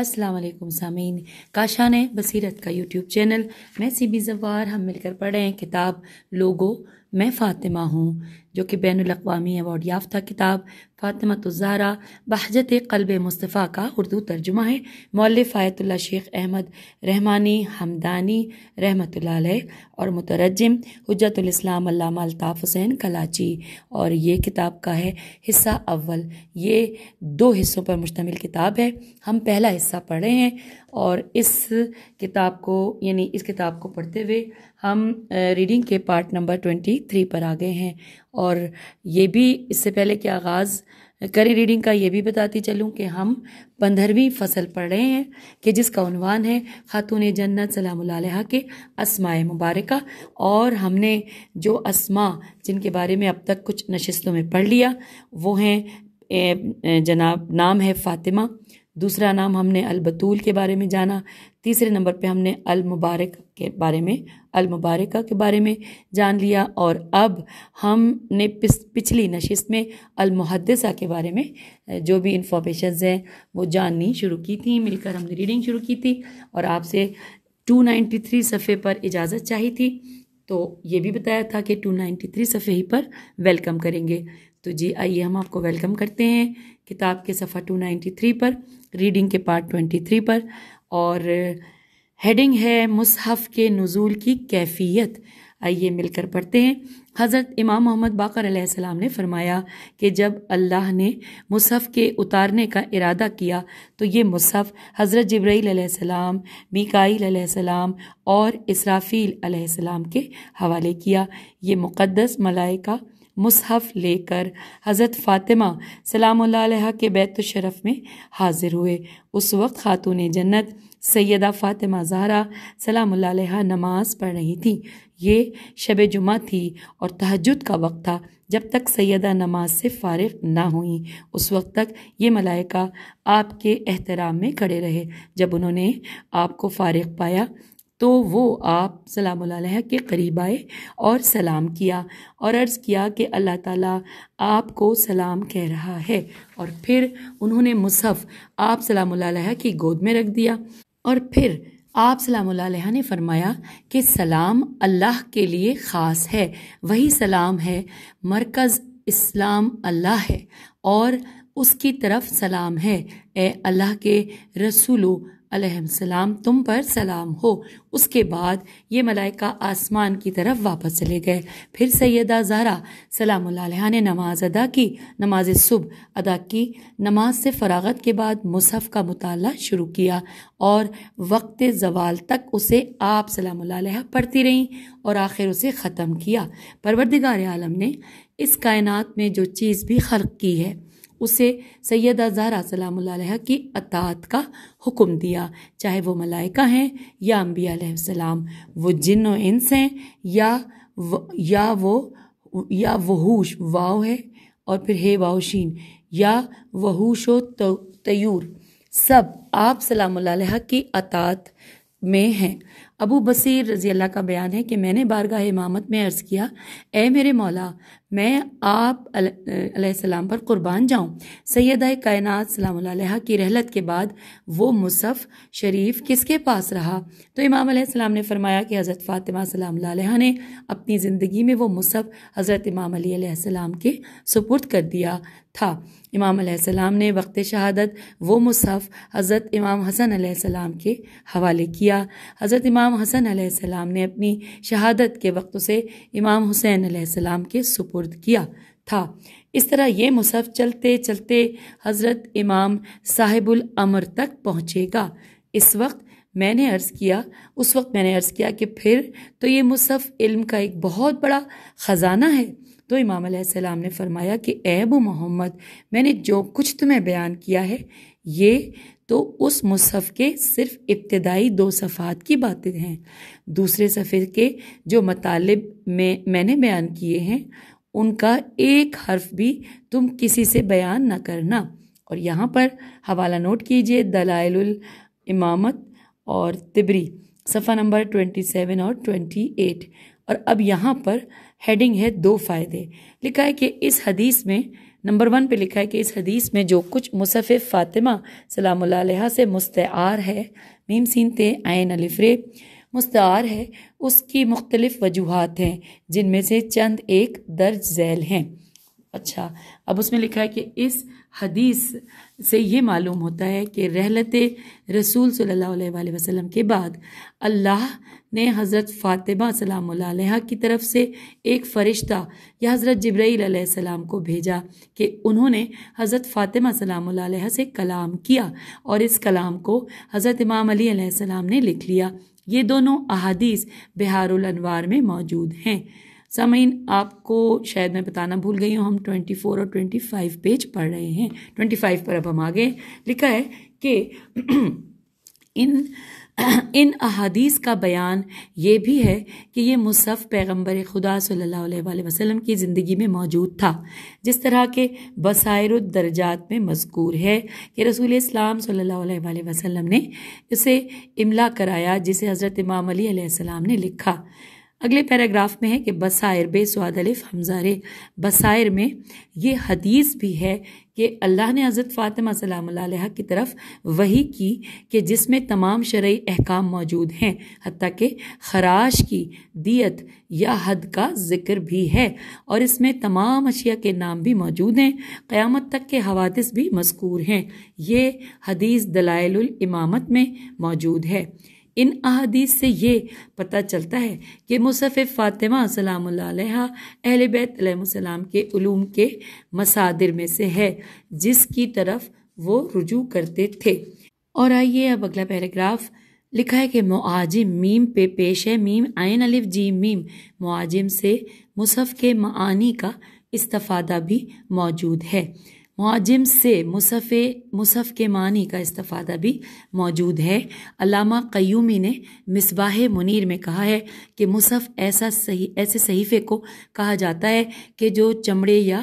असलम सामीन काशा ने बसीरत का यूट्यूब चैनल मैं सीबी जवार हम मिलकर पढ़ रहे हैं किताब लोगो मैं फ़ातिमा हूँ जो कि बैन अवी अवार्ड याफ्ता किताब फ़ातिमा तुज़ारा बहजत कल्ब मुस्तफ़ा का उर्दू तर्जुमा है मौल आयतुल्ला शेख अहमद रहमानी हमदानी रहमत और मुतरजम हजतलाम अल्ताफ़ हुसैन कलाची और ये किताब का है हिस्सा अव्वल ये दो हिस्सों पर मुश्तमिल किताब है हम पहला हिस्सा पढ़े हैं और इस किताब को यानी इस किताब को पढ़ते हुए हम रीडिंग के पार्ट नंबर ट्वेंटी थ्री पर आ गए हैं और ये भी इससे पहले कि आगाज़ करें रीडिंग का ये भी बताती चलूँ कि हम पंद्रहवीं फसल पढ़ रहे हैं कि जिसका उनवान है ख़ातून जन्नत सलाम के असमाय मुबारक और हमने जो असमा जिनके बारे में अब तक कुछ नशस्तों में पढ़ लिया वो हैं जनाब नाम है फ़ातिमा दूसरा नाम हमने अलबतूल के बारे में जाना तीसरे नंबर पे हमने अल मुबारक के बारे में अलमुबारक के बारे में जान लिया और अब हमने पिछली नशस्त में अलमुहदसा के बारे में जो भी इंफॉर्मेशन हैं वो जाननी शुरू की थी मिलकर हमने रीडिंग शुरू की थी और आपसे 293 सफ़े पर इजाज़त चाहिए थी तो ये भी बताया था कि 293 सफ़े ही पर वेलकम करेंगे तो जी आइए हम आपको वेलकम करते हैं किताब के सफ़ा 293 पर रीडिंग के पार्ट 23 पर और हेडिंग है मुसहफ़ के नज़ूल की कैफियत आइए मिलकर पढ़ते हैं हज़रत इमाम मोहम्मद बाकर अलैहिस्सलाम ने फरमाया कि जब अल्लाह ने मुसहफ़ के उतारने का इरादा किया तो ये मुसहफ़ हज़रत जब्राईल अलैहिस्सलाम मीकाईल अलैहिस्सलाम और इसराफ़ील अलैहिस्सलाम के हवाले किया ये मलाई मलाइका मुसहफ़ लेकर हज़रत फ़ातिमा सलाम के बैत शरफ़ में हाज़िर हुए उस वक्त ख़ातून जन्नत सैदा फ़ातिमा ज़ारा सलाम नमाज पढ़ रही थी ये शब जुमा थी और तहजद का वक्त था जब तक सैदा नमाज से फारग ना हुई उस वक्त तक ये मलाइका आपके एहतराम में खड़े रहे जब उन्होंने आपको फारग पाया तो वो आप सलाम के करीब आए और सलाम किया और अर्ज़ किया कि अल्लाह ताला आपको सलाम कह रहा है और फिर उन्होंने मुसहफ़ आप सलाम की गोद में रख दिया और फिर आप सलाम ने फरमाया कि सलाम अल्लाह के लिए ख़ास है वही सलाम है मरकज़ इस्लाम अल्लाह है और उसकी तरफ सलाम है ए अल्लाह के रसूलो अलहम तुम पर सलाम हो उसके बाद ये मलाइका आसमान की तरफ वापस चले गए फिर सैदा ज़ारा सलाम ने नमाज अदा की नमाज सुबह अदा की नमाज से फरागत के बाद मुसहफ़ का मताल शुरू किया और वक्त जवाल तक उसे आप सलाम पढ़ती रहीं और आखिर उसे ख़त्म किया परवरदिगार आलम ने इस कायनात में जो चीज़ भी खल की है उसे सैयद अजहरा सलाम की अतात का हुक्म दिया चाहे वो मलाइका हैं या अम्बिया सलाम वो जिन इंस हैं या व, या वो या वहूश वाव है और फिर हे वाहन या वहूश व तयूर सब आप सलाम की अतात में हैं अबू बसीर रजी अल्लाह का बयान है कि मैंने बारगाह इमामत में अर्ज़ किया ए मेरे मौला मैं आप सलाम पर कुर्बान जाऊँ सैद कायनात सलाम की रहलत के बाद वो मुसफ़ शरीफ किसके पास रहा तो इमाम सलाम ने फरमाया कि हज़रत फ़ातिमा सलाम ने अपनी ज़िंदगी में वो मुसफ़ हज़रत इमाम अली सलाम के सुपुर्द कर दिया था इमाम सलाम ने वक्त शहादत वो मुसफ़ हज़रत इमाम हसन सलाम के हवाले किया हज़रत इमाम हसन सलाम ने अपनी शहादत के वक्त से इमाम हुसैन सलाम के सुपुर्द सुपुर्द किया था इस तरह ये मुसहफ चलते चलते हज़रत इमाम साहिबुल अमर तक पहुँचेगा इस वक्त मैंने अर्ज़ किया उस वक्त मैंने अर्ज़ किया कि फिर तो ये मुसहफ इल्म का एक बहुत बड़ा ख़जाना है तो इमाम सलाम ने फरमाया कि ऐब मोहम्मद मैंने जो कुछ तुम्हें बयान किया है ये तो उस मुसहफ के सिर्फ इब्तदाई दो सफ़ात की बातें हैं दूसरे सफ़े के जो मतालब में मैंने बयान किए हैं उनका एक हर्फ भी तुम किसी से बयान न करना और यहाँ पर हवाला नोट कीजिए दलाइल इमामत और तिबरी सफ़ा नंबर ट्वेंटी सेवन और ट्वेंटी एट और अब यहाँ पर हेडिंग है दो फ़ायदे लिखा है कि इस हदीस में नंबर वन पे लिखा है कि इस हदीस में जो कुछ मुसफ़ फ़ातिमा सलाम से मुस्तार है मीम सीनते आयन अलिफ्रे मुस्तार है उसकी मुख्तलिफ़ वजूहत हैं जिनमें से चंद एक दर्ज झैल हैं अच्छा अब उसमें लिखा है कि इस हदीस से ये मालूम होता है कि रहलत रसूल सल्लल्लाहु वसलम के बाद अल्लाह ने हज़रत फ़ातिमा सलाम की तरफ से एक फ़रिश्ता या हज़रत जब्राईल को भेजा कि उन्होंने हज़रत फ़ातिमा सलाम से कलाम किया और इस कलाम को हज़रत इमाम अली सलाम ने लिख लिया ये दोनों अहादीस अनवार में मौजूद हैं समीन आपको शायद मैं बताना भूल गई हूँ हम 24 और 25 पेज पढ़ रहे हैं 25 पर अब हम आगे लिखा है कि इन इन अहादीस का बयान ये भी है कि ये मुसफ़ पैगम्बर खुदा सल्ला वसम की ज़िंदगी में मौजूद था जिस तरह के बसायरदर्जात में मजकूर है कि रसूल इस्लाम सल्ला वसलम ने इसे इमला कराया जिसे हज़रत इमाम अली ने लिखा अगले पैराग्राफ में है कि बसायर बे अलिफ हमजारे बसायर में ये हदीस भी है कि अल्लाह ने हज़रत फ़ातिमा सलाम की तरफ वही की कि जिसमें तमाम शर्य अहकाम मौजूद हैं हती कि खराश की दियत या हद का जिक्र भी है और इसमें तमाम अशिया के नाम भी मौजूद हैं क़्यामत तक के हवादिस भी मस्कूर हैं ये हदीस दलाइल इमामत में मौजूद है इन अहादीस से ये पता चलता है कि मुसफ़ फ़ातिमा सलाम अहल बैतम के ूम के मसादर में से है जिसकी तरफ वो रुजू करते थे और आइए अब अगला पैराग्राफ लिखा है कि मुआजिम मीम पे पेश है मीम आयन अलिफ जी मीम मुआजिम से मुसफ़ के मानी का इस्तफ़ादा भी मौजूद है मुआजिम से मुसफ़े मुसफ़ के मानी का इस्तादा भी मौजूद है अलामा क्यूमी ने मिसबाह मुनीर में कहा है कि मुसफ़ ऐसा सही ऐसे सहीफ़े को कहा जाता है कि जो चमड़े या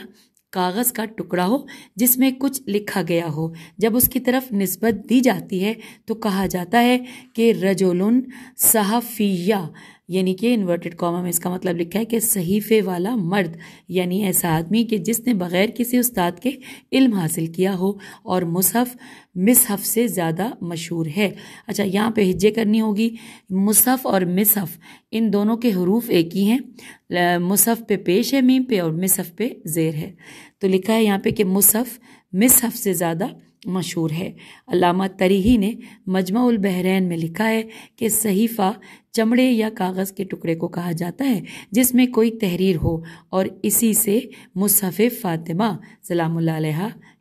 कागज़ का टुकड़ा हो जिसमें कुछ लिखा गया हो जब उसकी तरफ नस्बत दी जाती है तो कहा जाता है कि रजोलन सहाफ़िया यानी कि इन्वर्टेड कॉमा में इसका मतलब लिखा है कि सहीफ़े वाला मर्द यानी ऐसा आदमी कि जिसने बग़ैर किसी उस्ताद के इल्म हासिल किया हो और मुसहफ़ मिसहफ़ से ज़्यादा मशहूर है अच्छा यहाँ पे हिज्जे करनी होगी मुसहफ़ और मिसहफ़ इन दोनों के हरूफ एक ही हैं मुसहफ़ पे पेश है मीम पे और मिसहफ़ पे ज़ेर है तो लिखा है यहाँ पे कि मुसहफ़ मिसहफ़ से ज़्यादा मशहूर है अलामा तरीही ने मजमाउल बहरैन में लिखा है कि सहीफ़ा चमड़े या कागज़ के टुकड़े को कहा जाता है जिसमें कोई तहरीर हो और इसी से मुसहफ़ फ़ातिमा सलाम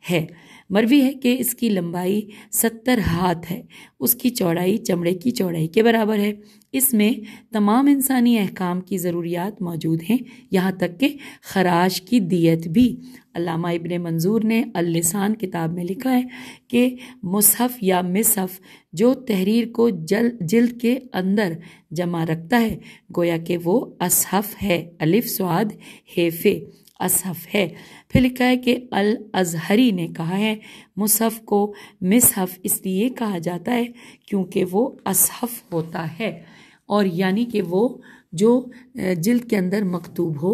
है मरवी है कि इसकी लंबाई सत्तर हाथ है उसकी चौड़ाई चमड़े की चौड़ाई के बराबर है इसमें तमाम इंसानी अहकाम की ज़रूरियात मौजूद हैं यहाँ तक कि खराश की दियत भी अलामा इब्ने मंजूर ने अलसान किताब में लिखा है कि मुसहफ़ या मिसहफ़ जो तहरीर को जल जल्द के अंदर जमा रखता है गोया कि वो असहफ़ है अलिफ स्वाद हेफ़े असहफ़ है फिर लिखा है कि अल अजहरी ने कहा है मुसहफ़ को मिसहफ़ इसलिए कहा जाता है क्योंकि वो असहफ़ होता है और यानी कि वो जो जिल्द के अंदर मकतूब हो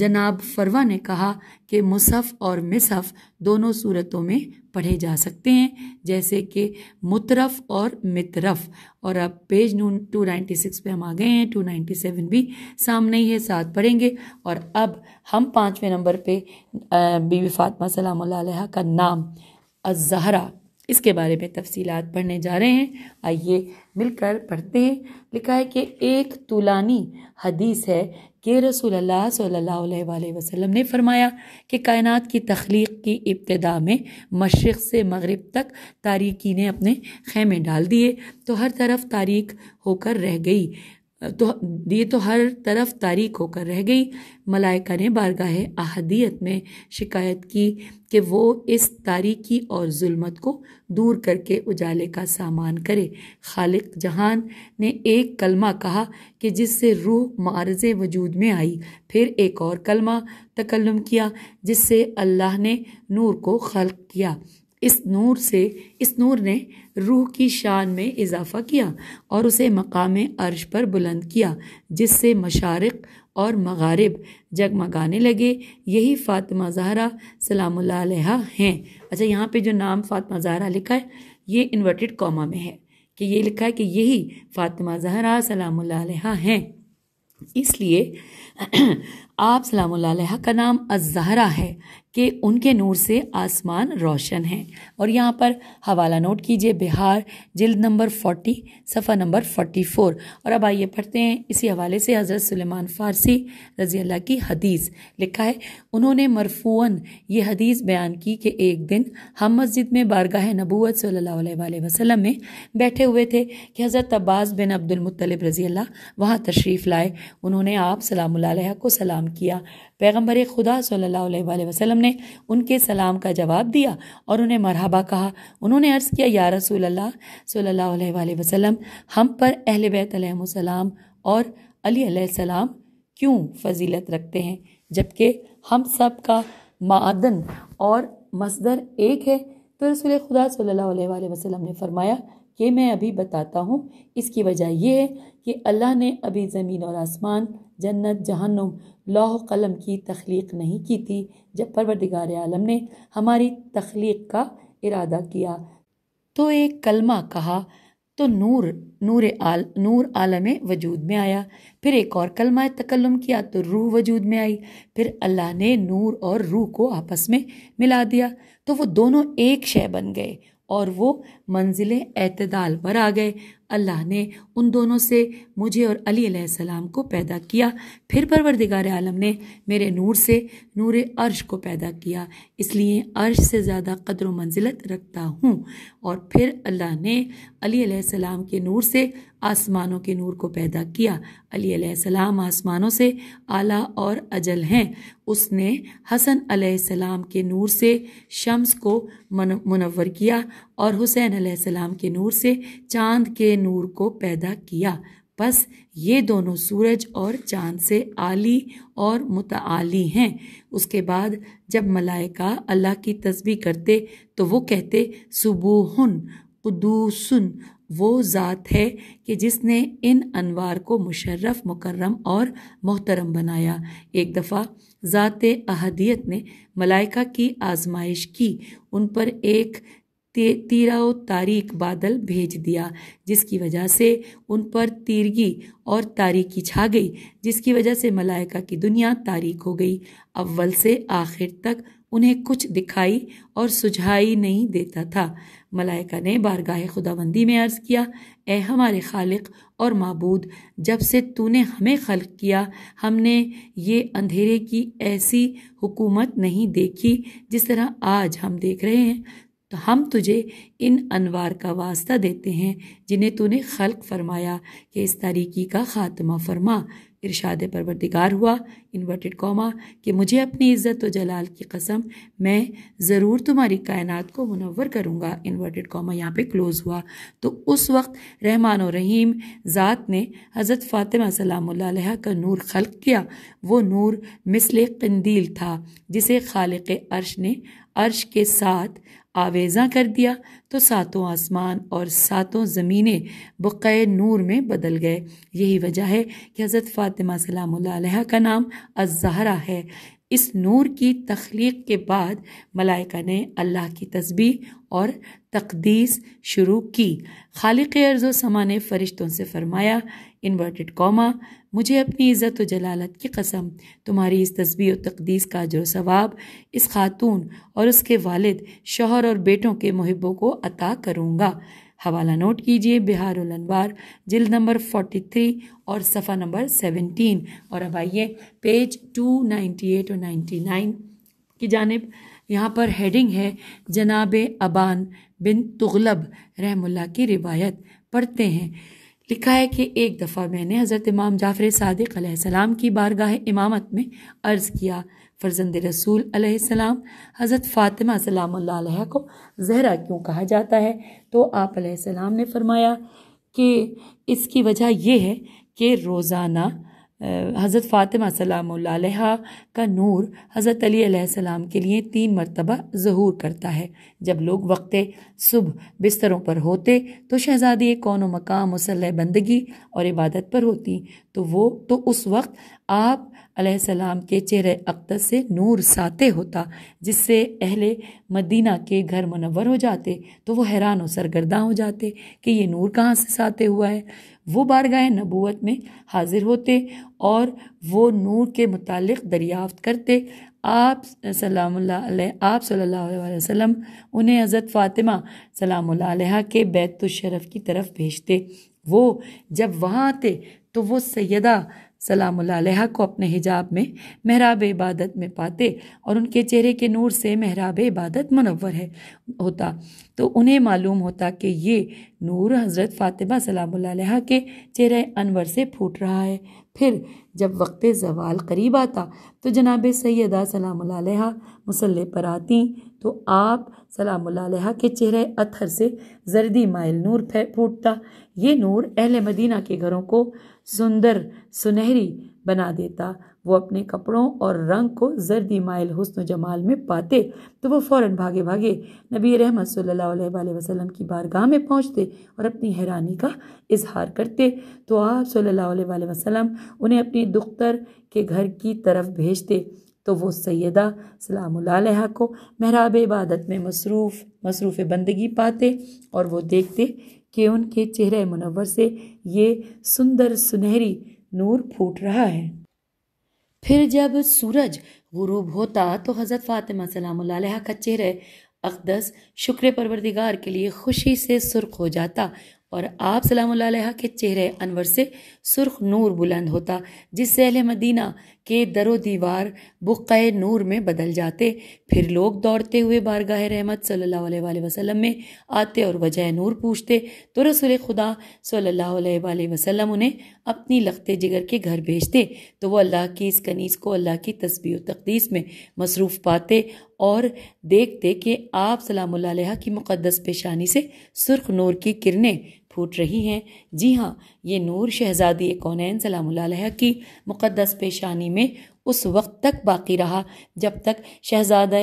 जनाब फरवा ने कहा कि मुसफ़ और मिसफ़ दोनों सूरतों में पढ़े जा सकते हैं जैसे कि मुतरफ और मितरफ और अब पेज नून टू नाइन्टी सिक्स पर हम आ गए हैं टू नाइन्टी सेवन भी सामने ही है साथ पढ़ेंगे और अब हम पाँचवें नंबर पर बीबी फ़ातमा सलाम का नाम अज़हरा इसके बारे में तफसीलात पढ़ने जा रहे हैं आइए मिलकर पढ़ते हैं लिखा है कि एक तुलानी हदीस है कि रसूल अल्लाह सल्लल्लाहु अलैहि वसल्लम ने फरमाया कि कायनात की तख्लीक की इब्तदा में मशरक़ से मगरब तक तारीकी ने अपने खेमे डाल दिए तो हर तरफ तारीख होकर रह गई तो ये तो हर तरफ तारीख होकर रह गई मलाइका ने बारगाह अहदियत में शिकायत की कि वो इस तारीकी और जुल्मत को दूर करके उजाले का सामान करे खालिक जहान ने एक कलमा कहा कि जिससे रूह मारज वजूद में आई फिर एक और कलमा तकल्लुम किया जिससे अल्लाह ने नूर को खल्क किया इस नूर से इस नूर ने रूह की शान में इजाफा किया और उसे मकाम अर्श पर बुलंद किया जिससे मशारक और मगारब जगमगाने लगे यही फ़ातिमा जहरा सलाम हैं अच्छा यहाँ पे जो नाम फ़ातिमा जहरा लिखा है ये इन्वर्टेड कॉमा में है कि ये लिखा है कि यही फ़ातिमा जहरा सलाम हैं इसलिए आप सलाम का नाम अजहरा है कि उनके नूर से आसमान रोशन है और यहाँ पर हवाला नोट कीजिए बिहार जिल्द नंबर फोर्टी सफ़ा नंबर फोर्टी फोर और अब आइए पढ़ते हैं इसी हवाले से हज़रत सुलेमान फ़ारसी रज़ी अल्लाह की हदीस लिखा है उन्होंने मरफून ये हदीस बयान की कि एक दिन हम मस्जिद में बारगाह नबूत सल्ला वसलम में बैठे हुए थे कि हज़रत अब्बास बिन अब्दुलमतलब रज़ी अल्लाह वहाँ तशरीफ़ लाए उन्होंने आप सलाम को सलाम किया पैगम्बर खुदा सल्ला वसलम ने उनके सलाम का जवाब दिया और उन्हें मरहबा कहा उन्होंने अर्ज़ किया या रसूल अल्लाह सल्लल्लाहु अलैहि वसल्लम हम पर अहल बैतम और अली सलाम क्यों फजीलत रखते हैं जबकि हम सब का मादन और मसदर एक है तो रसूल खुदा सल्लल्लाहु अलैहि वसल्लम ने फरमाया कि मैं अभी बताता हूँ इसकी वजह यह है कि अल्लाह ने अभी ज़मीन और आसमान जन्नत जहन्नुम लौह कलम की तख्लीक नहीं की थी जब परवरदिगार आलम ने हमारी तख्लीक का इरादा किया तो एक कलमा कहा तो नूर नूर आल नूर आलम वजूद में आया फिर एक और कलमा तकल्लम किया तो रूह वजूद में आई फिर अल्लाह ने नूर और रूह को आपस में मिला दिया तो वो दोनों एक शय बन गए और वो मंजिल अतदाल पर आ गए अल्लाह ने उन दोनों से मुझे और अली सलाम को पैदा किया फिर परवरदिगार आलम ने मेरे नूर से नूर अर्श को पैदा किया इसलिए अर्श से ज़्यादा कदर मंजिलत रखता हूँ और फिर अल्लाह ने अली सलाम के नूर से आसमानों के नूर को पैदा किया अली सलाम आसमानों से आला और अजल हैं उसने हसन अलैहिस्सलाम के नूर से शम्स को मुनवर किया और हुसैन अलैहिस्सलाम के नूर से चांद के नूर को पैदा पैदा किया बस ये दोनों सूरज और चांद से आली और मुतआली हैं उसके बाद जब मलाइका अल्लाह की तस्वीर करते तो वो कहते सुबूहन कुदूसन वो ज़ात है कि जिसने इन अनवार को मुशर्रफ मुकर्रम और मोहतरम बनाया एक दफ़ा ज़ात अहदियत ने मलाइका की आजमाइश की उन पर एक तीरा तारीख बादल भेज दिया जिसकी वजह से उन पर तीरगी और तारीखी छा गई जिसकी वजह से मलाइका की दुनिया तारीख हो गई अव्वल से आखिर तक उन्हें कुछ दिखाई और सुझाई नहीं देता था मलाइका ने बारगाह खुदाबंदी में अर्ज़ किया ए हमारे खालिक और मबूद जब से तूने हमें खल किया हमने ये अंधेरे की ऐसी हुकूमत नहीं देखी जिस तरह आज हम देख रहे हैं तो हम तुझे इन अनवार का वास्ता देते हैं जिन्हें तूने खल्क फरमाया कि इस तारीकी का ख़ात्मा फरमा इरशाद परवरदिगार हुआ इन्वर्टेड कौमा कि मुझे अपनी इज़्ज़त व जलाल की कसम मैं ज़रूर तुम्हारी कायनात को मुनवर करूँगा इन्वर्टेड कॉमा यहाँ पे क्लोज़ हुआ तो उस वक्त रहमान और रहीम ज़ात ने हज़रत फ़ातिमा सलाम का नूर खल्क किया वो नूर मिसल कंदील था जिसे खालिक अर्श ने अर्श के साथ आवेजा कर दिया तो सातों आसमान और सातों ज़मीनें बक़ नूर में बदल गए यही वजह है कि हज़रत फ़ातिमा सलाम का नाम अज़हरा है इस नूर की तख्लीक के बाद मलाइका ने अल्लाह की तस्बी और तकदीस शुरू की खालिक अर्ज़ो समा ने फ़रिश्तों से फ़रमाया इन्वर्टेड कॉमा मुझे अपनी इज़्ज़त जलालत की कसम तुम्हारी इस तस्बी और तकदीस का जो सवाब इस खातून और उसके वालिद शोहर और बेटों के मुहबों को अता करूँगा हवाला नोट कीजिए बिहार अनवार जिल नंबर फोर्टी थ्री और सफ़ा नंबर सेवेंटीन और अब आइए पेज टू नाइन्टी एट और नाइन्टी नाइन की जानब यहाँ पर हेडिंग है जनाब अबान बिन तुगलब रहमुल्ला की रिवायत पढ़ते हैं लिखा है कि एक दफ़ा मैंने हज़रत इमाम जाफ़र सदक की बारगाह इमामत में अर्ज़ किया फ़र्जंद रसूल अलैहिस्सलाम हज़रत फ़ातिमा सलाम को जहरा क्यों कहा जाता है तो आप अलैहिस्सलाम ने फरमाया कि इसकी वजह यह है कि रोज़ाना हज़रत फ़ातिमा सलाम का नूर हज़रत अली अलैहिस्सलाम के लिए तीन मरतबा ज़हूर करता है जब लोग वक्त सुबह बिस्तरों पर होते तो शहज़ादी कौन मकाम मसल बंदगी और इबादत पर होती तो वो तो उस वक्त आप अलैहिस्सलाम के चेहरे अक्दस से नूर साते होता जिससे अहले मदीना के घर मुनवर हो जाते तो वो हैरान और सरगर्दा हो जाते कि ये नूर कहाँ से साते हुआ है वो बारगाह नबूत में हाजिर होते और वो नूर के मुतालिक दरियाफ्त करते आप सलाम आप सल्लल्लाहु अलैहि वसल्लम उन्हें हज़रत फ़ातिमा सलाम के बैतुशरफ़ की तरफ भेजते वो जब वहाँ आते तो वो सैदा सलाम को अपने हिजाब में महराब इबादत में पाते और उनके चेहरे के नूर से महराब इबादत मनवर है होता तो उन्हें मालूम होता कि ये नूर हज़रत फ़ातिमा सलाम के चेहरे अनवर से फूट रहा है फिर जब वक्त जवाल करीब आता तो जनाब सैदा सलाम मुसल्ले पर आती तो आप सलाम के चेहरे अथर से जर्दी माइल नूर फूटता ये नूर अहल मदीना के घरों को सुंदर सुनहरी बना देता वो अपने कपड़ों और रंग को जर्दी माइल हुस्न जमाल में पाते तो वो फ़ौर भागे भागे नबी रहमत सल्लल्लाहु अलैहि वसल्लम की बारगाह में पहुँचते और अपनी हैरानी का इजहार करते तो आप सल्लल्लाहु अलैहि वसल्लम उन्हें अपनी दुख्तर के घर की तरफ भेजते तो वो सैदा सलाम को महराब इबादत में मसरूफ़ मसरूफ़ बंदगी पाते और वो देखते कि उनके चेहरे मुनवर से ये सुंदर सुनहरी नूर फूट रहा है फिर जब सूरज गुरूब होता तो हज़रत फ़ातिमा सलाम का चेहरा अकदस शुक्र परवरदिगार के लिए खुशी से सुर्ख हो जाता और आप सलाम के चेहरे अनवर से सुर्ख नूर बुलंद होता जिससे अहल मदीना के दरो दीवार बुक़ नूर में बदल जाते फिर लोग दौड़ते हुए बारगाह रहमत सल्ला वसलम में आते और वजह नूर पूछते तो रसुल खुदा सल्ला वसलम उन्हें अपनी लखते जिगर के घर भेजते तो वह अल्लाह की इस कनीज़ को अल्लाह की तस्वीर तकदीस में मसरूफ़ पाते और देखते कि आप सलाम की मुक़दस पेशानी से सुर्ख नूर की किरणें फूट रही हैं जी हाँ ये नूर शहजादी कौनैन सलाम की मुक़दस पेशानी में उस वक्त तक बाकी रहा जब तक शहजादा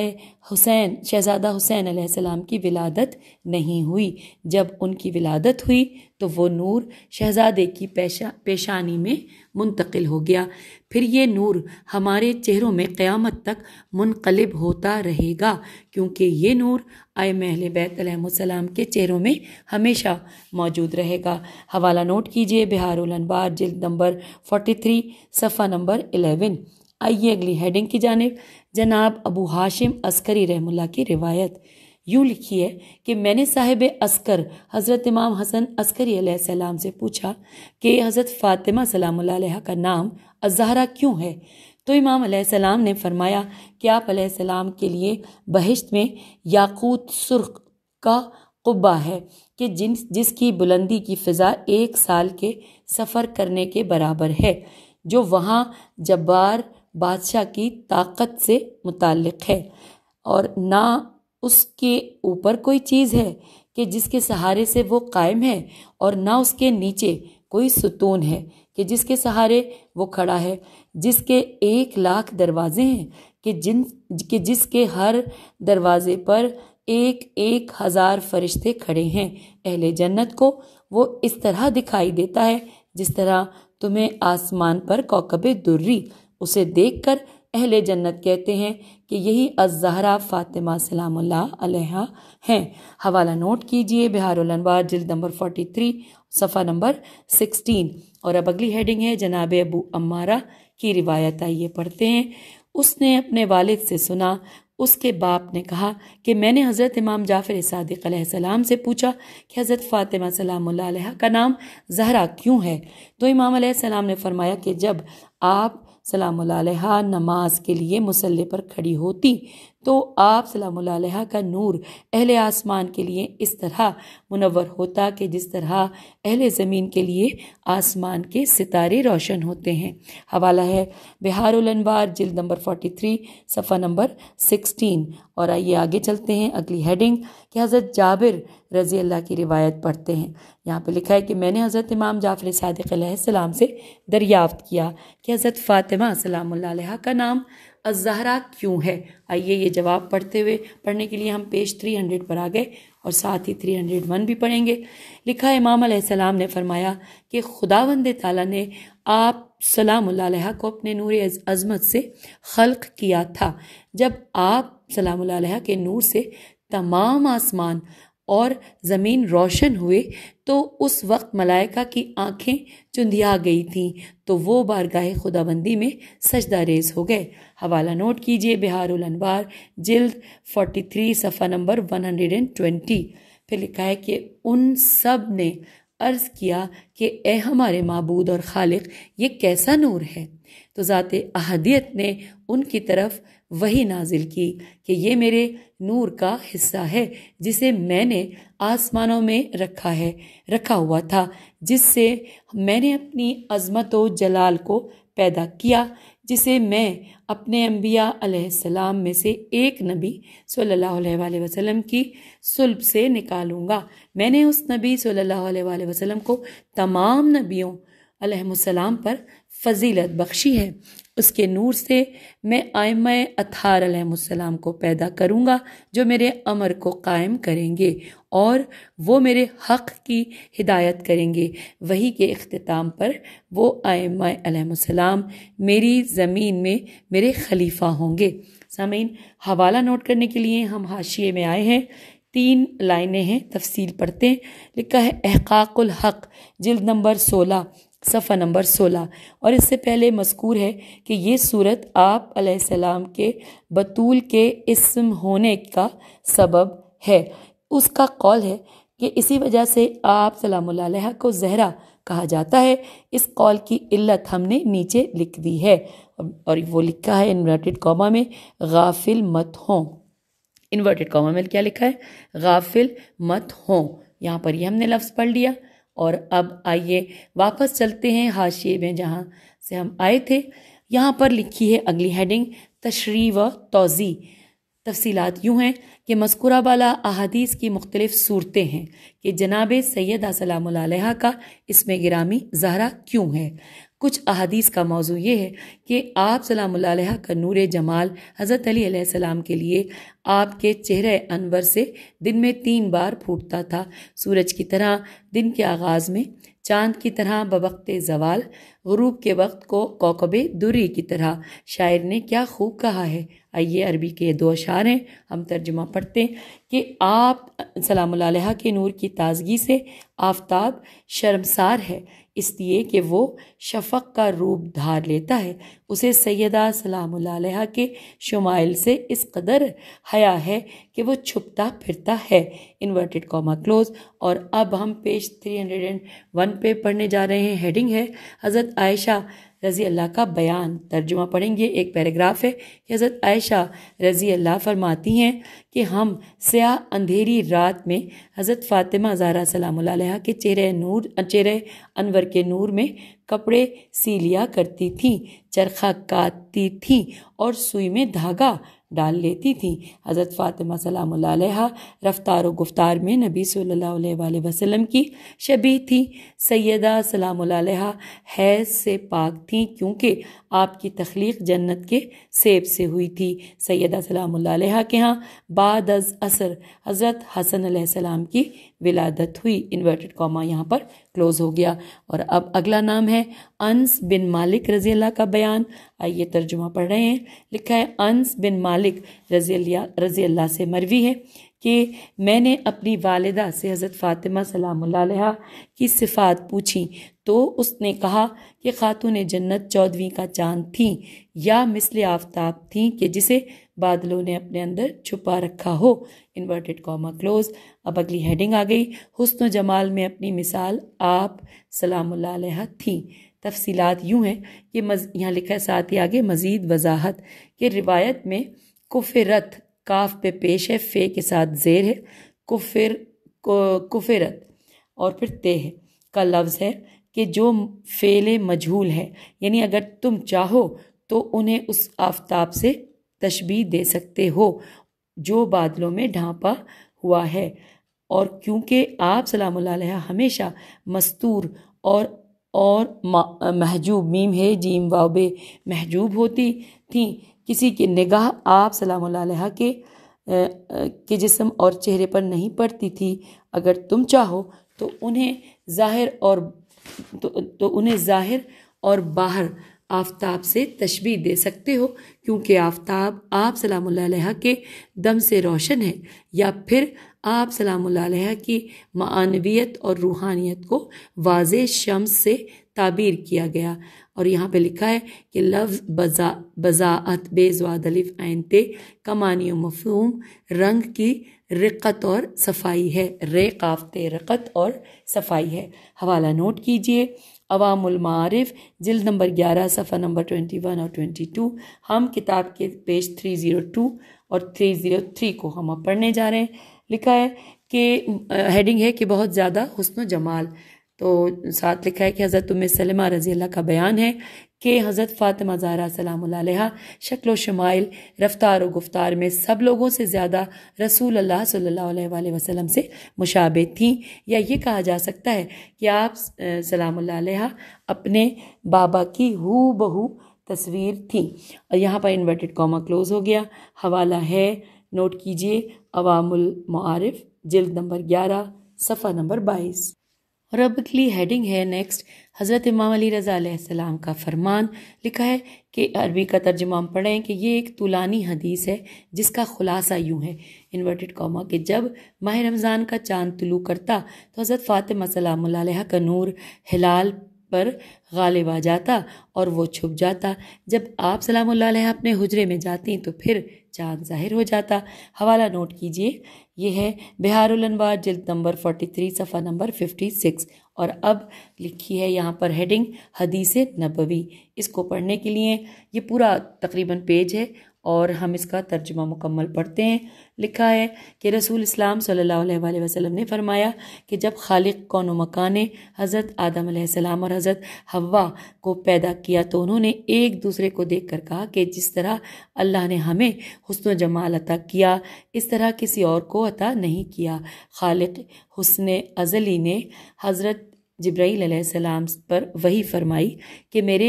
हुसैन शहजादा हुसैन सलाम की विलादत नहीं हुई जब उनकी विलादत हुई तो वो नूर शहजादे की पेशा पेशानी में मुंतकिल हो गया फिर ये नूर हमारे चेहरों में क़यामत तक मुनकलब होता रहेगा क्योंकि ये नूर आए महल बैतम के चेहरों में हमेशा मौजूद रहेगा हवाला नोट कीजिए बिहार उलनबार जल्द नंबर फोर्टी थ्री सफ़ा नंबर एलेवन आइए अगली हेडिंग की जानब जनाब अबू हाशिम अस्करी रहमुल्ला की रिवायत यूँ है कि मैंने साहिब अस्कर हज़रत इमाम हसन अस्करी सलाम से पूछा कि हज़रत फ़ातिमा सलाम का नाम अजहरा क्यों है तो इमाम सलाम ने फरमाया कि आप सलाम के लिए बहिश्त में याकूत सुर्ख का कुब्बा है कि जिन जिसकी बुलंदी की फ़िज़ा एक साल के सफ़र करने के बराबर है जो वहाँ जब्बार बादशाह की ताकत से मुतल है और ना उसके ऊपर कोई चीज़ है कि जिसके सहारे से वो कायम है और ना उसके नीचे कोई सुतून है कि जिसके सहारे वो खड़ा है जिसके एक लाख दरवाजे हैं कि जिन कि जिसके हर दरवाजे पर एक एक हज़ार फरिश्ते खड़े हैं अहले जन्नत को वो इस तरह दिखाई देता है जिस तरह तुम्हें आसमान पर कौकबे दुर्री उसे देखकर अहले जन्नत कहते हैं कि यही अजहरा फ़ातिमा सलामुल्ला हैं हवाला नोट कीजिए बिहार जल्द जिल्द नंबर फोर्टी थ्री सफ़ा नंबर सिक्सटीन और अब अगली हेडिंग है जनाब अबू अम्मारा की रिवायत आइए पढ़ते हैं उसने अपने वालिद से सुना उसके बाप ने कहा कि मैंने हज़रत इमाम जाफ़र सदक़लम से पूछा कि हज़रत फ़ातिमा सलाम का नाम जहरा क्यों है तो इमाम सलाम ने फरमाया कि जब आप सलाम नमाज के लिए मसल्ले पर खड़ी होती तो आप सलाम का नूर अहल आसमान के लिए इस तरह मुनवर होता कि जिस तरह अहल ज़मीन के लिए आसमान के सितारे रोशन होते हैं हवाला है बिहारनवार जिल नंबर 43 सफ़ा नंबर 16 और आइए आगे चलते हैं अगली हेडिंग कि हज़रत जाबिर रज़ी अल्लाह की रिवायत पढ़ते हैं यहाँ पे लिखा है कि मैंने हज़रत इमाम जाफ़र सदक़ाम से दरियाफ़त किया कि हज़रत फ़ातिमा सलाम का नाम अजहरा क्यों है आइए ये जवाब पढ़ते हुए पढ़ने के लिए हम पेज 300 पर आ गए और साथ ही 301 भी पढ़ेंगे लिखा इमाम सलाम ने फरमाया कि खुदा वंद ताला ने आप सलाम को अपने नूर अजमत से खल्क किया था जब आप सलाम के नूर से तमाम आसमान और ज़मीन रोशन हुए तो उस वक्त मलाइका की आंखें चुंदिया गई थीं तो वो बारगाह खुदाबंदी में सजदा रेज हो गए हवाला नोट कीजिए बिहारुल अनवार जिल्द 43 सफ़ा नंबर 120 फिर लिखा है कि उन सब ने अर्ज़ किया कि ए हमारे मबूद और खालिक ये कैसा नूर है तो ज़ात अहदियत ने उनकी तरफ वही नाजिल की कि ये मेरे नूर का हिस्सा है जिसे मैंने आसमानों में रखा है रखा हुआ था जिससे मैंने अपनी अजमत व जलाल को पैदा किया जिसे मैं अपने अम्बिया सलाम में से एक नबी सल्ला वसलम की सुल्ब से निकालूंगा मैंने उस नबी सल्ला वसलम को तमाम नबियों सलाम पर फजीलत बख्शी है उसके नूर से मैं आयम अथार अलैहिस्सलाम को पैदा करूँगा जो मेरे अमर को कायम करेंगे और वो मेरे हक़ की हिदायत करेंगे वही के अख्ताम पर वो आयम अलैहिस्सलाम मेरी ज़मीन में मेरे खलीफा होंगे सामीन हवाला नोट करने के लिए हम हाशिए में आए हैं तीन लाइनें हैं तफसील पढ़ते हैं लिखा है अहकाकुल हक जिल्द नंबर सोलह सफ़ा नंबर सोलह और इससे पहले मस्कूर है कि ये सूरत आप सलाम के बतूल के इसम होने का सबब है उसका कौल है कि इसी वजह से आप सलाम को जहरा कहा जाता है इस कौल की इल्लत हमने नीचे लिख दी है और वो लिखा है इन्वर्टेड कॉमा में गाफिल मत हों इन्वर्टेड कॉमा में क्या लिखा है गाफिल मत हों यहाँ पर ये हमने लफ्ज़ पढ़ लिया और अब आइए वापस चलते हैं हाशिए में जहाँ से हम आए थे यहाँ पर लिखी है अगली हेडिंग तशरी व तोज़ी तफसीलात यूँ हैं कि मस्कुरा वाला अहादीस की मुख्तलिफ सूरतें हैं कि जनाब सैदा सलाम का इसमें गिरामी जहरा क्यों है कुछ अहदीस का मौजू ये है कि आप सलाम का नूर जमाल हज़रत अली सलाम के लिए आपके चेहरे अनवर से दिन में तीन बार फूटता था सूरज की तरह दिन के आगाज़ में चांद की तरह बवक्त जवाल गरूब के वक्त को कौकब दुरी की तरह शायर ने क्या खूब कहा है आइए अरबी के दो अशार हैं हम तर्जुमा पढ़ते हैं कि आप सलाम के नूर की ताजगी से आफ्ताब शर्मसार है इसलिए कि वो शफक का रूप धार लेता है उसे सैदा सलाम के शुमाइल से इस कदर हया है कि वो छुपता फिरता है इन्वर्टेड कॉमा क्लोज और अब हम पेज 301 पे पढ़ने जा रहे हैं हेडिंग है हज़रत आयशा रज़ी अल्लाह का बयान तर्जुमा पढ़ेंगे एक पैराग्राफ है कि हज़रत आयशा रज़ी अल्लाह फरमाती हैं कि हम स्याह अंधेरी रात में हज़रत फ़ातिमा ज़ारा सलाम के चेहरे नूर चेहरे अनवर के नूर में कपड़े सी लिया करती थी चरखा काटती थी और सुई में धागा डाल लेती थी हज़रत फ़ातिमा सलाम रफ़्तार व गुफ्तार में नबी सल्लल्लाहु अलैहि वसल्लम की शबी थी सैदा सलाम हैज से पाक थी क्योंकि आपकी तख्लीक जन्नत के सेब से हुई थी सैदा सलाम के यहाँ बाद असर हज़रत हसन सलाम की विलादत हुई इन्वर्टेड कॉमा यहाँ पर क्लोज़ हो गया और अब अगला नाम है अंस बिन मालिक रजी अल्लाह का बयान आइए तर्जुमा पढ़ रहे हैं लिखा है अनस बिन मालिक रजी रजी अल्लाह से मरवी है कि मैंने अपनी वालदा से हज़रत फ़ातिमा सलाम की सिफ़ात पूछी तो उसने कहा कि ख़ातून जन्नत चौदहवीं का चांद थी या मिसल आफ्ताब थी कि जिसे बादलों ने अपने अंदर छुपा रखा हो इन्वर्टेड कॉमा क्लोज अब अगली हेडिंग आ गई हुस्न जमाल में अपनी मिसाल आप सलामुल्ला थी तफसीलात यूँ हैं कि मज यहाँ लिखा है साथ ही आगे मज़ीद वजाहत कि रिवायत में कुफरत काफ पे पेश है फे के साथ जेर है कुफिर कुफिरत और फिर ते है का लफ्ज़ है कि जो फ़ेले मजहूल है यानी अगर तुम चाहो तो उन्हें उस आफ्ताब से तशबी दे सकते हो जो बादलों में ढांपा हुआ है और क्योंकि आप सलाम हमेशा मस्तूर और और महजूब मीम है जीम वाबे महजूब होती थी किसी की निगाह आप सलाम के के जिसम और चेहरे पर नहीं पड़ती थी अगर तुम चाहो तो उन्हें ज़ाहिर और तो, तो उन्हें ज़ाहिर और बाहर आफ्ताब से तशबी दे सकते हो क्योंकि आफ्ताब आप सलाम के दम से रोशन है या फिर आप सलाम की मानवीयत और रूहानियत को वाज शम्स से ताबीर किया गया और यहाँ पे लिखा है कि लफ्ज़ बजा बज़ात बेजवादलिफ आनते कमानी मफहूम रंग की रिकत और सफाई है रे काफ़ते रकत और सफाई है हवाला नोट कीजिए अवामारफ़ जिल्द नंबर ग्यारह सफ़ा नंबर ट्वेंटी वन और ट्वेंटी टू हम किताब के पेज थ्री ज़ीरो टू और थ्री ज़ीरो थ्री को हम अब पढ़ने जा रहे हैं लिखा है कि हेडिंग है कि बहुत ज़्यादा हसन जमाल तो साथ लिखा है कि हज़रत उम सलमा रज़ी अल्लाह का बयान है कि हज़रत फ़ातिमा ज़ारा सलाम शक्ल शमाइल रफ़्तार व गुफ्तार में सब लोगों से ज़्यादा रसूल अल्लाह सल्लल्लाहु अलैहि वसल्लम से मुशाबे थीं या ये कहा जा सकता है कि आप सलाम अपने बाबा की हु बहू तस्वीर थी और यहाँ पर इन्वर्टेड कॉमा क्लोज़ हो गया हवाला है नोट कीजिए अवामुल मुआरफ जिल्द नंबर ग्यारह सफ़ा नंबर बाईस और अब अगली हेडिंग है नेक्स्ट हज़रत इमाम अली रज़ा का फरमान लिखा है कि अरबी का तर्जमा हम पढ़ें कि ये एक तुलानी हदीस है जिसका खुलासा यूँ है इन्वर्टेड कॉमा कि जब माह रमज़ान का चांद तुलू करता तो हज़रत फ़ातिमा सलाम का नूर हिलाल पर गालिब आ जाता और वो छुप जाता जब आप सलाम अपने हजरे में जाती तो फिर चांद जाहिर हो जाता हवाला नोट कीजिए ये है बिहार अनवार जिल्द नंबर फोर्टी थ्री सफ़ा नंबर फिफ्टी सिक्स और अब लिखी है यहाँ पर हेडिंग हदीस नबवी इसको पढ़ने के लिए ये पूरा तकरीबन पेज है और हम इसका तर्जुमा मुकम्मल पढ़ते हैं लिखा है कि रसूल इस्लाम सल्लल्लाहु अलैहि वसल्लम ने फरमाया कि जब खालिक कौन मकान हज़रत आदम सलाम और हज़रत हवा को पैदा किया तो उन्होंने एक दूसरे को देख कर कहा कि जिस तरह अल्लाह ने हमें हसन जमाल अता किया इस तरह किसी और को अता नहीं किया खालिक हसन अजली ने हज़रत सलाम पर वही फरमाई कि मेरे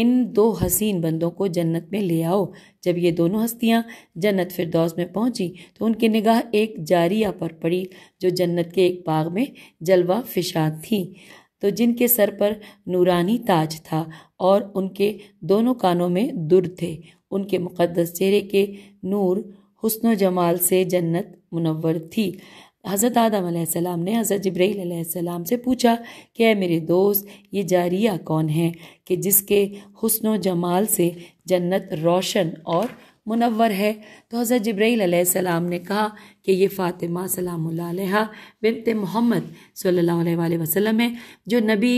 इन दो हसीन बंदों को जन्नत में ले आओ जब ये दोनों हस्तियाँ जन्नत फिरदौस में पहुँची तो उनकी निगाह एक जारिया पर पड़ी जो जन्नत के एक बाग में जलवा फिशाद थी तो जिनके सर पर नूरानी ताज था और उनके दोनों कानों में दुर थे उनके मुक़दस चेहरे के नूर हुस्न जमाल से जन्नत मुनवर थी हज़रत आदम आसमाम ने हज़रत जब्राईल से पूछा कि अ मेरे दोस्त ये जारिया कौन है कि जिसके हसन जमाल से जन्नत रोशन और मुनवर है तो हज़रत जब्राईल ने कहा कि ये फ़ातिमा सलाम बिनत मोहम्मद सल्ला अलैहि है जो नबी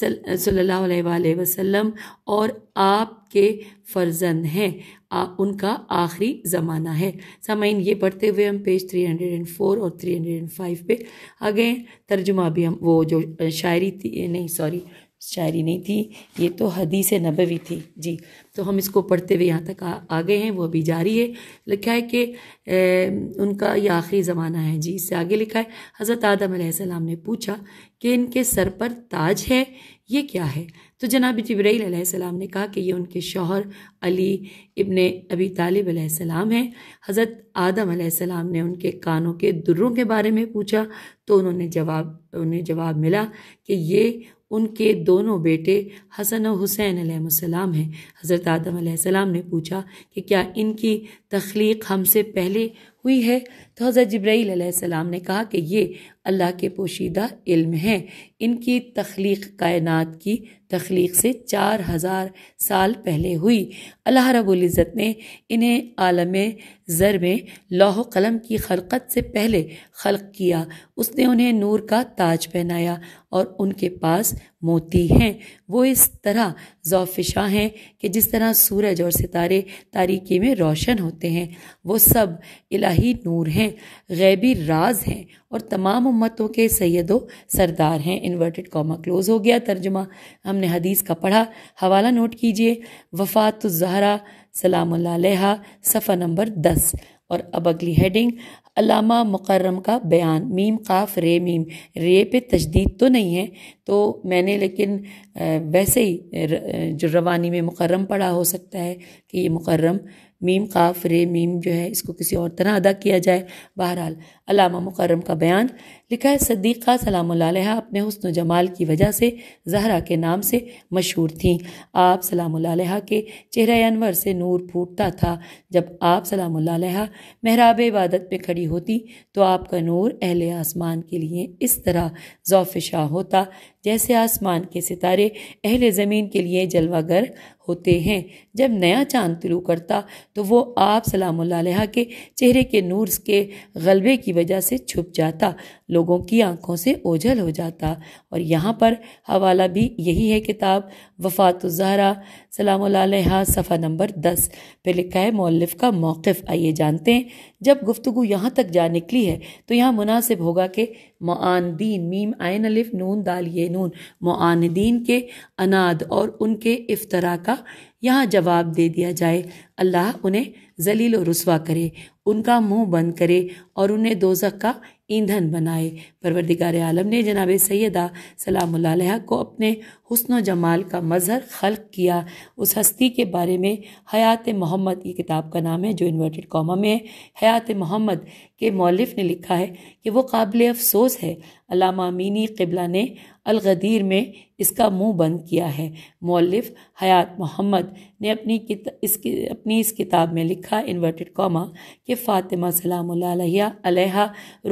सल वसम और आपके फ़र्जंद हैं आ, उनका आखिरी ज़माना है सामाइन ये पढ़ते हुए हम पेज 304 और 305 पे आ गए तर्जुमा भी हम वो जो शायरी थी नहीं सॉरी शायरी नहीं थी ये तो हदीस नबवी थी जी तो हम इसको पढ़ते हुए यहाँ तक आ, गए हैं वो अभी जारी है लिखा है कि उनका ये आखिरी ज़माना है जी इससे आगे लिखा है हज़रत आदम सलाम ने पूछा कि इनके सर पर ताज है ये क्या है तो जनाब जब्राईल ने कहा कि ये उनके शौहर अली इबन अबी तालिब सलाम हैं हज़रत आदम ने उनके कानों के दुर्रों के बारे में पूछा तो उन्होंने जवाब उन्हें जवाब मिला कि ये उनके दोनों बेटे हसन और हुसैन सलाम हैं हज़रत आदम ने पूछा कि क्या इनकी तख्लीक हमसे पहले हुई है तो हज़रत जब्राईल ने कहा कि ये अल्लाह के पोशीदा इल्म है इनकी तख्लीक कायनात की तख्लीक से चार हज़ार साल पहले हुई अल्लाह रबुल्ज़त ने इन्हें आलम ज़र में लौह कलम की खलकत से पहले खलक किया उसने उन्हें नूर का ताज पहनाया और उनके पास मोती हैं वो इस तरह जोफिशा हैं कि जिस तरह सूरज और सितारे तारीकी में रोशन होते हैं वो सब इलाही नूर हैं गैबी राज हैं और तमाम उम्मतों के सैदो सरदार हैं इन्वर्टेड कॉमा क्लोज हो गया तर्जुमा हमने हदीस का पढ़ा हवाला नोट कीजिए वफ़ात जहरा सलाम सफ़ा नंबर दस और अब अगली हेडिंग अलामा मुकर्रम का बयान मीम काफ रे मीम रे पे तजदीद तो नहीं है तो मैंने लेकिन वैसे ही जो रवानी में मुकर्रम पढ़ा हो सकता है कि ये मुकर्रम मीम काफ रे मीम जो है इसको किसी और तरह अदा किया जाए बहरहाल अलामा मुकर्रम का बयान लिखा है सदीक़ा सलाम अपने हसन जमाल की वजह से जहरा के नाम से मशहूर थीं आप सलाम के चेहरे अनवर से नूर फूटता था जब आप सलाम महराब इबादत में खड़ी होती तो आपका नूर अहल आसमान के लिए इस तरह ज़ौफिशा होता जैसे आसमान के सितारे अहल ज़मीन के लिए जलवागर होते हैं जब नया चांद तुलू करता तो वो आप सलाम के चेहरे के नूर के गलबे की वजह से छुप जाता लोगों की आंखों से ओझल हो जाता और यहाँ पर हवाला भी यही है किताब वफ़ात जहरा सलाम सफ़ा नंबर दस पे लिखा है मौलफ का मौक़ आइए जानते हैं जब गुफ्तु यहाँ तक जा निकली है तो यहाँ मुनासिब होगा कि मानदीन मीम आयन अलिफ नून दाल ये नून मानदीन के अनाद और उनके इफ्तरा का यहाँ जवाब दे दिया जाए अल्लाह उन्हें जलील रसवा करे उनका मुंह बंद करे और उन्हें दोजक का ईंधन बनाए परवरदिगार आलम ने जनाब सैदा सलाम को अपने हसन व जमाल का मज़हर खल्क किया उस हस्ती के बारे में हयात मोहम्मद की किताब का नाम है जो इन्वर्टेड कॉमा में है हयात मोहम्मद के मौलफ ने लिखा है कि वो काबिल अफसोस है अलामा मीनी कबला ने अलगदीर में इसका मुंह बंद किया है मौलिफ हयात मोहम्मद ने अपनी इस अपनी इस किताब में लिखा इन्वर्टेड कॉमा कि फ़ातिमा सलाम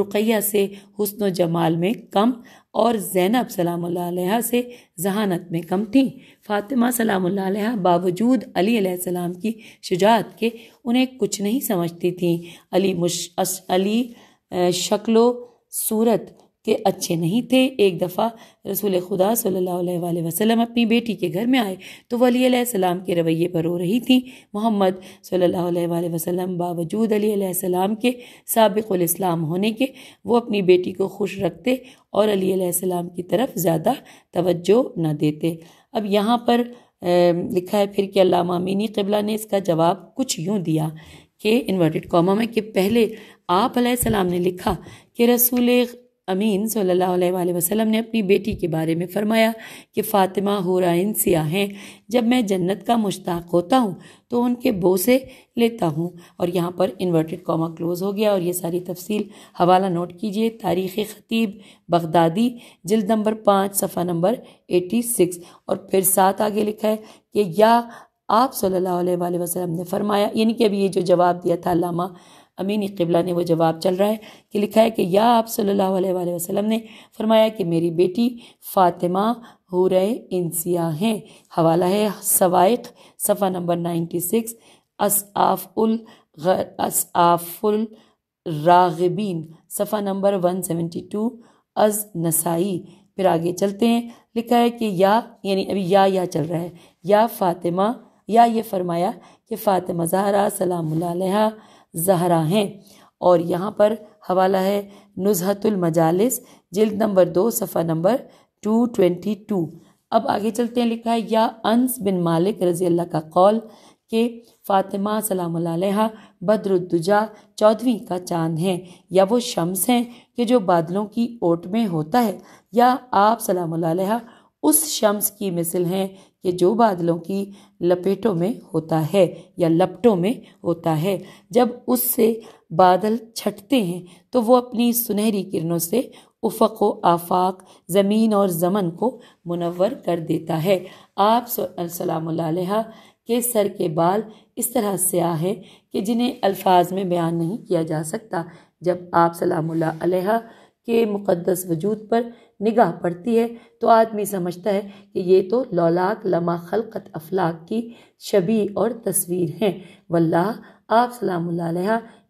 रुकैया से व जमाल में कम और ज़ैनब सलाम से जहानत में कम थी फ़ातिमा सलाम बावजूद अली अलैहिस्सलाम की शुजात के उन्हें कुछ नहीं समझती थी अली मुश अली शक्लो सूरत के अच्छे नहीं थे एक दफ़ा रसूल खुदा सल्लल्लाहु अलैहि वसल्लम अपनी बेटी के घर में आए तो वली सलाम के रवैये पर रो रही थी मोहम्मद सल्लल्लाहु अलैहि वसल्लम बावजूद अली सलाम के सबक़लाम होने के वो अपनी बेटी को खुश रखते और अली सलाम की तरफ ज़्यादा तोज्जो न देते अब यहाँ पर लिखा है फिर कि मीनी कबला ने इसका जवाब कुछ यूँ दिया कि इन्वर्टेड कॉमा में कि पहले आप सलाम ने लिखा कि रसूल अमीन सल्लल्लाहु अलैहि वसल्लम ने अपनी बेटी के बारे में फरमाया कि फ़ातिमा हुराइन सिया हैं जब मैं जन्नत का मुश्ताक होता हूँ तो उनके बोसे लेता हूँ और यहाँ पर इन्वर्टेड कॉमा क्लोज़ हो गया और ये सारी तफसील हवाला नोट कीजिए तारीख़ ख़तीब बगदादी जल्द नंबर पाँच सफ़ा नंबर एटी सिक्स और फिर साथ आगे लिखा है कि या आप सल्ला वसलम ने फरमाया यानी कि अभी ये जो जवाब दिया था लामा अमीनी क़िबला ने वो जवाब चल रहा है कि लिखा है कि या आप सल्लल्लाहु अलैहि वसल्लम ने फरमाया कि मेरी बेटी फ़ातिमा हो रहे इंसिया हैं हवाला है सवाइक सफ़ा नंबर नाइन्टी सिक्स असआफ़ुल असआफ़ुल रागबीन सफ़ा नंबर वन सेवेंटी टू अज़ नसाई फिर आगे चलते हैं लिखा है कि या यानी अभी या या चल रहा है या फ़ातिमा या ये फरमाया कि फ़ातिमा जहरा सलाम जहरा हैं और यहाँ पर हवाला है नुजहतुल मजालिस जिल्द नंबर दो सफ़ा नंबर टू ट्वेंटी टू अब आगे चलते हैं लिखा है या अनस बिन मालिक रज़ी अल्लाह का कौल के फ़ातिमा सलाम बदरुद्दुजा चौदहवीं का चांद हैं या वो शम्स हैं कि जो बादलों की ओट में होता है या आप सलाम उस शम्स की मिसल हैं ये जो बादलों की लपेटों में होता है या लपटों में होता है जब उससे बादल छटते हैं तो वो अपनी सुनहरी किरणों से उफ़क व आफाक ज़मीन और जमन को मुनवर कर देता है आप सलाम के सर के बाल इस तरह से है कि जिन्हें अल्फाज में बयान नहीं किया जा सकता जब आप सलाम के मुक़दस वजूद पर निगाह पड़ती है तो आदमी समझता है कि ये तो लौलाक लमा खलकत अफलाक की शबी और तस्वीर हैं वल्लाह आप सलाम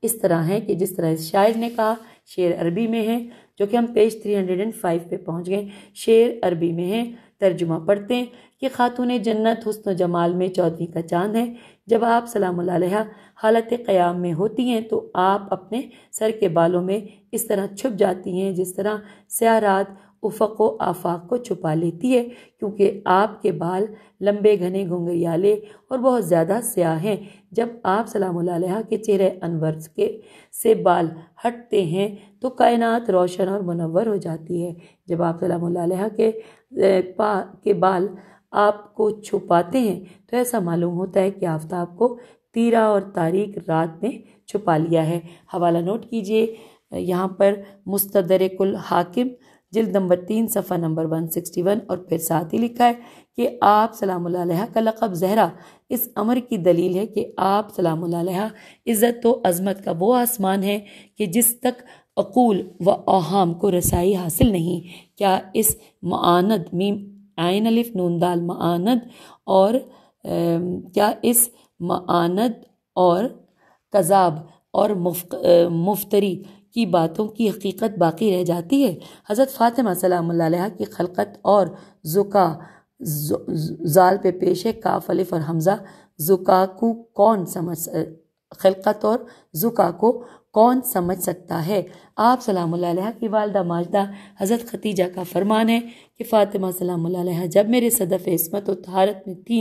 इस तरह हैं कि जिस तरह इस शायर ने कहा शेर अरबी में है जो कि हम पेज 305 पे पहुंच गए शेर अरबी में है तर्जुमा पढ़ते हैं कि खातून जन्नत हसन जमाल में चौथी का चांद है जब आप सलाम हालत क़याम में होती हैं तो आप अपने सर के बालों में इस तरह छुप जाती हैं जिस तरह स्यारात उफ़ो उफक व आफाक को छुपा लेती है क्योंकि आपके बाल लंबे घने घुंघरियाले और बहुत ज़्यादा स्याह हैं जब आप सलाम के चेहरे अनवर के से बाल हटते हैं तो कायनात रोशन और मुनवर हो जाती है जब आप सलाम के पा के बाल आपको छुपाते हैं तो ऐसा मालूम होता है कि आफ्ताब को तीरा और तारीख रात ने छुपा लिया है हवाला नोट कीजिए यहाँ पर मुस्तदरकुल हाकिम जिल्द नंबर तीन सफ़ा नंबर वन सिक्सटी वन और फिर साथ ही लिखा है कि आप सलाम का लक़ब जहरा इस अमर की दलील है कि आप सलाम इज़्ज़त तो अज़मत का वो आसमान है कि जिस तक अकूल व अहम को रसाई हासिल नहीं क्या इस मानद मीम आयन अलिफ नून दाल मानद और ए, क्या इस मानद और कज़ाब और मुफ्त मुफ्तरी की बातों की हकीकत बाकी रह जाती है हज़रत फ़ातिमा सलाम की खलकत और जुका जाल पे पेश है काफ अलिफ और हमज़ा जुका को कौन समझ खलकत और जुका को कौन समझ सकता है आप सलाम की वालदा माजदा हज़रत खतीजा का फरमान है कि फ़ातिमा सलाम जब मेरे सदफ़ इसमत और तहारत में थी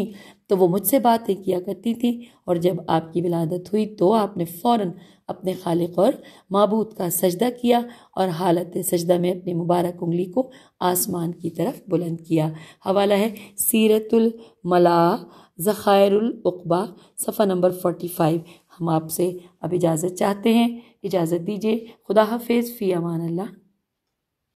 तो वो मुझसे बातें किया करती थी और जब आपकी विलादत हुई तो आपने फ़ौर अपने खालिक और मबूत का सजदा किया और हालत सजदा में अपनी मुबारक उंगली को आसमान की तरफ बुलंद किया हवाला है सीरतुलमला मला उकबा सफ़ा नंबर फोर्टी फाइव हम आपसे अब इजाज़त चाहते हैं इजाज़त दीजिए खुदा हाफिज़ फ़ी अमान अल्लाह